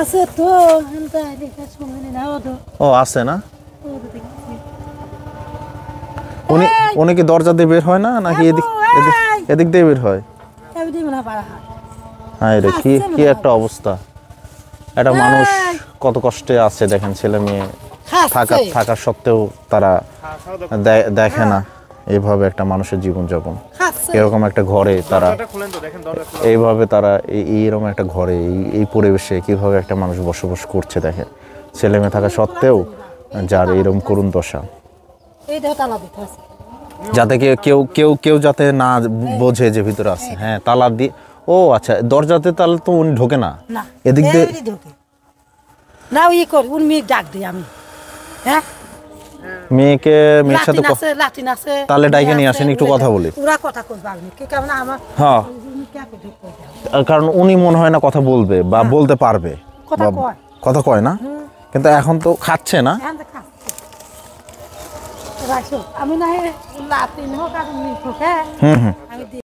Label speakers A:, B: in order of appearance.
A: আছে তো ও আছে না উনি উনি কি দরজা দিয়ে বের হয় না নাকি এদিক এদিক দিয়ে বের হয় হ্যাঁ রে কি কি একটা অবস্থা একটা মানুষ কত কষ্টে আছে দেখেন ছেলে মেয়ে থাকা থাকা সত্ত্বেও তারা হ্যাঁ, দেখে না এভাবে একটা মানুষের জীবনযাপন এরকম একটা ঘরে তারা এইভাবে তারা এইরকম একটা ঘরে এই এই পরিবেশে কিভাবে একটা মানুষ বসবাস করছে দেখেন ছেলে মেয়ে থাকা সত্ত্বেও যার এরকম করুণ দশা যাতে কেউ কেউ কেউ যাতে না বোঝে যে ভিতরে আছে হ্যাঁ তালা দিয়ে ও আচ্ছা দরজাতে তাহলে তো উনি ঢোকে না এদিক দিয়ে না ওই করি উনি ডাক দিই আমি হ্যাঁ মেয়েকে মেয়ের সাথে তাহলে ডাইকে নিয়ে আসেন একটু কথা বলি হ্যাঁ কারণ উনি মনে হয় না কথা বলবে বা হ্যাঁ। বলতে পারবে কথা কয় না কিন্তু এখন তো খাচ্ছে না হ্যাঁ, হ্যাঁ। হুম হুম